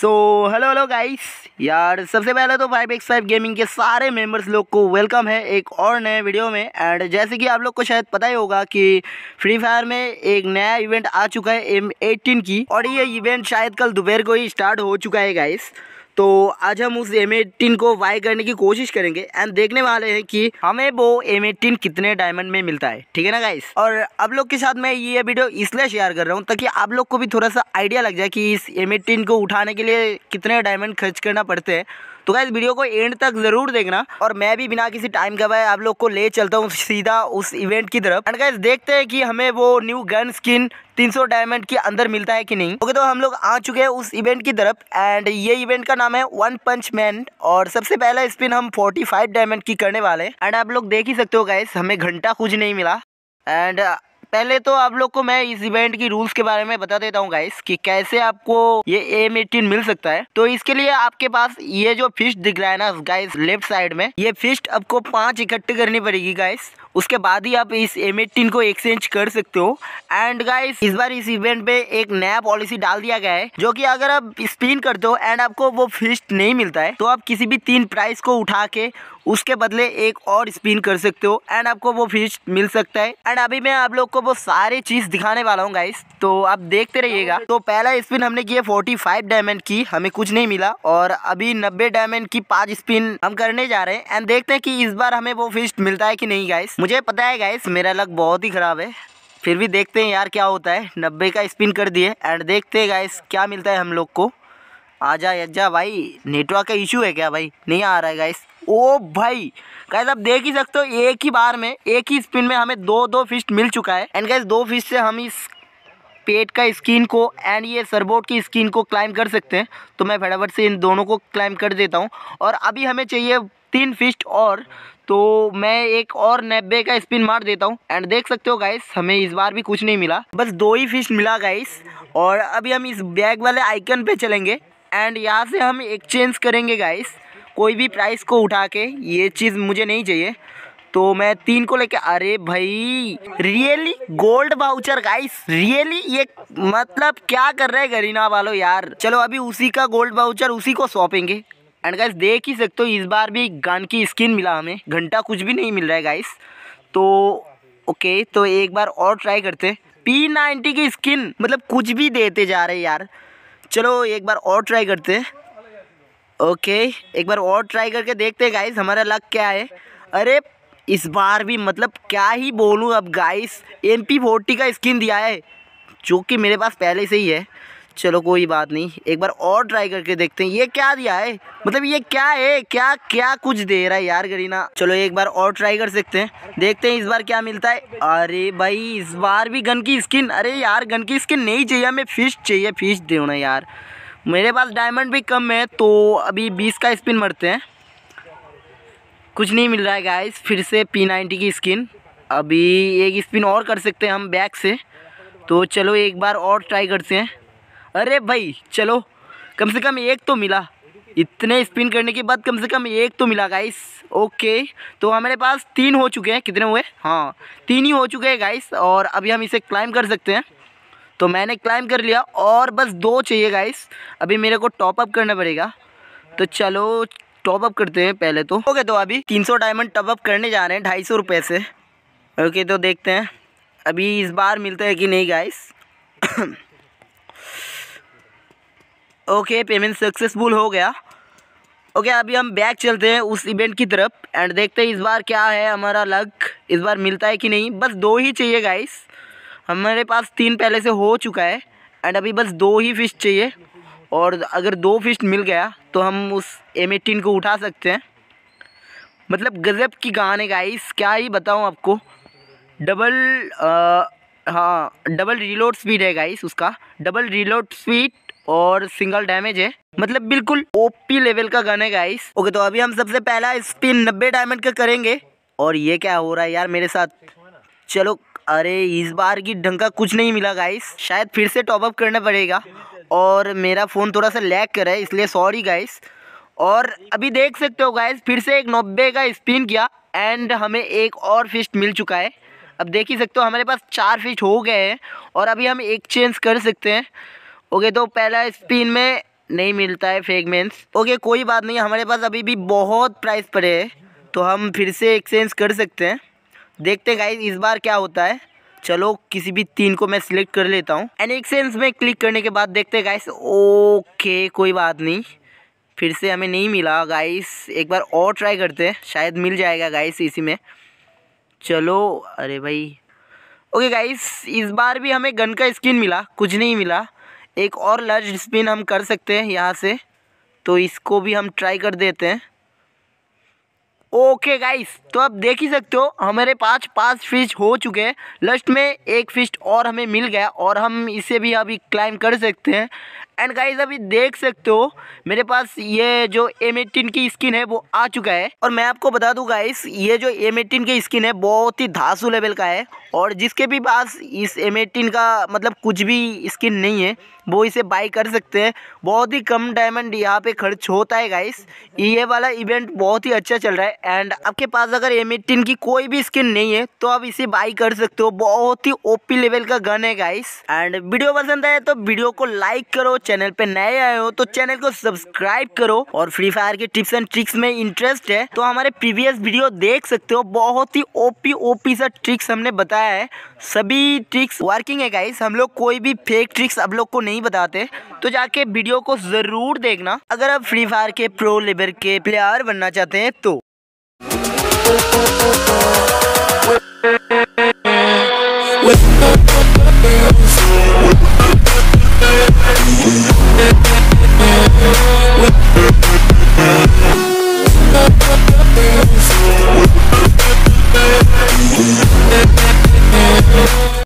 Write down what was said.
so hello hello guys यार सबसे पहले तो फाइव एक्स फाइव गेमिंग के सारे मेंबर्स लोग को वेलकम है एक और नए वीडियो में एंड जैसे कि आप लोग को शायद पता ही होगा कि फ्री फायर में एक नया इवेंट आ चुका है एम एटीन की और ये इवेंट शायद कल दोपहर को ही स्टार्ट हो चुका है गाइस तो आज हम उस एम एटीन को वाई करने की कोशिश करेंगे एंड देखने वाले हैं कि हमें वो एम एटीन कितने डायमंड में मिलता है ठीक है ना गाइस और आप लोग के साथ मैं ये वीडियो इसलिए शेयर कर रहा हूँ ताकि आप लोग को भी थोड़ा सा आइडिया लग जाए कि इस एम एटीन को उठाने के लिए कितने डायमंड खर्च करना पड़ते हैं तो गाइज वीडियो को एंड तक जरूर देखना और मैं भी बिना किसी टाइम गवाए आप लोग को ले चलता हूँ सीधा उस इवेंट की तरफ एंड गाइज देखते हैं कि हमें वो न्यू गन स्किन 300 डायमंड के अंदर मिलता है कि नहीं ओके okay, तो हम लोग आ चुके हैं उस इवेंट की तरफ एंड ये इवेंट का नाम है वन पंच मैन और सबसे पहला स्पिन हम 45 डायमंड की करने वाले हैं एंड आप लोग देख ही सकते हो गाइस हमें घंटा कुछ नहीं मिला एंड पहले तो आप लोग को मैं इस इवेंट की रूल्स के बारे में बता देता हूँ गाइस कि कैसे आपको ये एम एटीन मिल सकता है तो इसके लिए आपके पास ये जो फिश दिख रहा है ना गाइस लेफ्ट साइड में ये फिश आपको पांच इकट्ठे करनी पड़ेगी गाइस उसके बाद ही आप इस एम एटीन को एक्सचेंज कर सकते हो एंड गाइस इस बार इस इवेंट पे एक नया पॉलिसी डाल दिया गया है जो कि अगर आप स्पिन करते हो एंड आपको वो फिस्ट नहीं मिलता है तो आप किसी भी तीन प्राइस को उठा के उसके बदले एक और स्पिन कर सकते हो एंड आपको वो फिश मिल सकता है एंड अभी मैं आप लोग को वो सारे चीज दिखाने वाला हूँ गाइस तो आप देखते रहिएगा तो पहला स्पिन हमने किया फाइव डायमंड की हमें कुछ नहीं मिला और अभी नब्बे डायमंड की पांच स्पिन हम करने जा रहे हैं एंड देखते हैं कि इस बार हमें वो फिश मिलता है कि नहीं गाइस मुझे पता है गाइस मेरा लक बहुत ही ख़राब है फिर भी देखते हैं यार क्या होता है नब्बे का स्पिन कर दिए एंड देखते हैं गाइस क्या मिलता है हम लोग को जा यज्जा भाई नेटवर्क का इशू है क्या भाई नहीं आ रहा है गाइस ओ भाई गाइस आप देख ही सकते हो एक ही बार में एक ही स्पिन में हमें दो दो फिस्ट मिल चुका है एंड गाइस दो फिस्ट से हम इस पेट का स्किन को एंड ये सरबोट की स्किन को क्लाइम कर सकते हैं तो मैं फटाफट से इन दोनों को क्लाइम कर देता हूँ और अभी हमें चाहिए तीन फिस्ट और तो मैं एक और नब्बे का स्पिन मार देता हूँ एंड देख सकते हो गाइस हमें इस बार भी कुछ नहीं मिला बस दो ही फिस्ट मिला गाइस और अभी हम इस बैग वाले आइकन पे चलेंगे एंड यहाँ से हम एक्सचेंज करेंगे गाइस कोई भी प्राइस को उठा के ये चीज़ मुझे नहीं चाहिए तो मैं तीन को लेके अरे भाई really gold voucher guys really ये मतलब क्या कर रहे हैं गरीना वालों यार चलो अभी उसी का गोल्ड बाउचर उसी को सौंपेंगे एंड गाइस देख ही सकते हो इस बार भी गन की स्किन मिला हमें घंटा कुछ भी नहीं मिल रहा है गाइस तो ओके तो एक बार और ट्राई करते पी नाइन्टी की स्किन मतलब कुछ भी देते जा रहे यार चलो एक बार और ट्राई करते ओके एक बार और ट्राई करके देखते गाइस हमारा लक क्या है अरे इस बार भी मतलब क्या ही बोलूँ अब गाइस एम पी फोर्टी का स्किन दिया है जो कि मेरे पास पहले से ही है चलो कोई बात नहीं एक बार और ट्राई करके देखते हैं ये क्या दिया है मतलब ये क्या है क्या क्या कुछ दे रहा है यार गरीना चलो एक बार और ट्राई कर सकते हैं देखते हैं इस बार क्या मिलता है अरे भाई इस बार भी गन की स्किन अरे यार गन की स्किन नहीं चाहिए हमें फिश चाहिए फिश दे ना यार मेरे पास डायमंड भी कम है तो अभी बीस का स्पिन मरते हैं कुछ नहीं मिल रहा है गाइस फिर से पी नाइन्टी की स्किन अभी एक स्पिन और कर सकते हैं हम बैक से तो चलो एक बार और ट्राई करते हैं अरे भाई चलो कम से कम एक तो मिला इतने स्पिन करने के बाद कम से कम एक तो मिला गाइस ओके तो हमारे पास तीन हो चुके हैं कितने हुए हाँ तीन ही हो चुके हैं गाइस और अभी हम इसे क्लाइम कर सकते हैं तो मैंने क्लाइम कर लिया और बस दो चाहिए गाइस अभी मेरे को टॉपअप करना पड़ेगा तो चलो टॉपअप करते हैं पहले तो ओके तो अभी तीन सौ डायमंड अप करने जा रहे हैं ढाई सौ रुपये से ओके तो देखते हैं अभी इस बार मिलता है कि नहीं गाइस ओके पेमेंट सक्सेसफुल हो गया ओके अभी हम बैक चलते हैं उस इवेंट की तरफ एंड देखते हैं इस बार क्या है हमारा लक इस बार मिलता है कि नहीं बस दो ही चाहिए गाइस हमारे पास तीन पहले से हो चुका है एंड अभी बस दो ही फिश चाहिए और अगर दो फिश मिल गया तो हम उस एम एटीन को उठा सकते हैं मतलब गज़ब की कहान है गाइस क्या ही बताऊँ आपको डबल आ, हाँ डबल रिलोड स्पीड है गाइस उसका डबल रिलोड स्पीड और सिंगल डैमेज है मतलब बिल्कुल ओपी लेवल का गन है गाइस ओके तो अभी हम सबसे पहला स्पिन नब्बे डायमंड का करेंगे और ये क्या हो रहा है यार मेरे साथ चलो अरे इस बार की ढंग का कुछ नहीं मिला गाइस शायद फिर से टॉपअप करना पड़ेगा और मेरा फ़ोन थोड़ा सा लैग कर रहा है इसलिए सॉरी गाइस और अभी देख सकते हो गाइस फिर से एक नब्बे का स्पिन किया एंड हमें एक और फिश मिल चुका है अब देख ही सकते हो हमारे पास चार फिश हो गए हैं और अभी हम एक चेंज कर सकते हैं ओके तो पहला स्पिन में नहीं मिलता है फ्रेगमेंट्स ओके कोई बात नहीं हमारे पास अभी भी बहुत प्राइस पड़े हैं तो हम फिर से एक्सचेंज कर सकते हैं देखते हैं गाइस इस बार क्या होता है चलो किसी भी तीन को मैं सिलेक्ट कर लेता हूँ एंड एक्सचेंज में क्लिक करने के बाद देखते हैं गाइस ओके कोई बात नहीं फिर से हमें नहीं मिला गाइस एक बार और ट्राई करते हैं शायद मिल जाएगा गाइस इसी में चलो अरे भाई ओके गाइस इस बार भी हमें गन का स्किन मिला कुछ नहीं मिला एक और लार्ज स्पिन हम कर सकते हैं यहाँ से तो इसको भी हम ट्राई कर देते हैं ओके गाइस तो आप देख ही सकते हो हमारे पास पाँच फिश हो चुके हैं लास्ट में एक फिश और हमें मिल गया और हम इसे भी अभी क्लाइम कर सकते हैं एंड गाइज अभी देख सकते हो मेरे पास ये जो एम एटीन की स्किन है वो आ चुका है और मैं आपको बता दूं गाइस ये जो एम एटीन की स्किन है बहुत ही धासु लेवल का है और जिसके भी पास इस एम एटीन का मतलब कुछ भी स्किन नहीं है वो इसे बाई कर सकते हैं बहुत ही कम डायमंड यहाँ पे खर्च होता है गाइस ये वाला इवेंट बहुत ही अच्छा चल रहा है एंड आपके पास अगर एम एटीन की कोई भी स्किन नहीं है तो आप इसे बाई कर सकते हो बहुत ही ओपी लेवल का गन है गाइस एंड वीडियो पसंद आए तो वीडियो को लाइक करो चैनल पे नए आए हो तो चैनल को सब्सक्राइब करो और फ्री फायर के टिप्स एंड ट्रिक्स में इंटरेस्ट है तो हमारे प्रीवियस वीडियो देख सकते हो बहुत ही ओपी ओपी सा ट्रिक्स हमने बताया है सभी ट्रिक्स वर्किंग है गाइस हम लोग कोई भी फेक ट्रिक्स अब लोग को नहीं बताते तो जाके वीडियो को जरूर देखना अगर आप फ्री फायर के प्रो लेवल के प्लेयर बनना चाहते हैं तो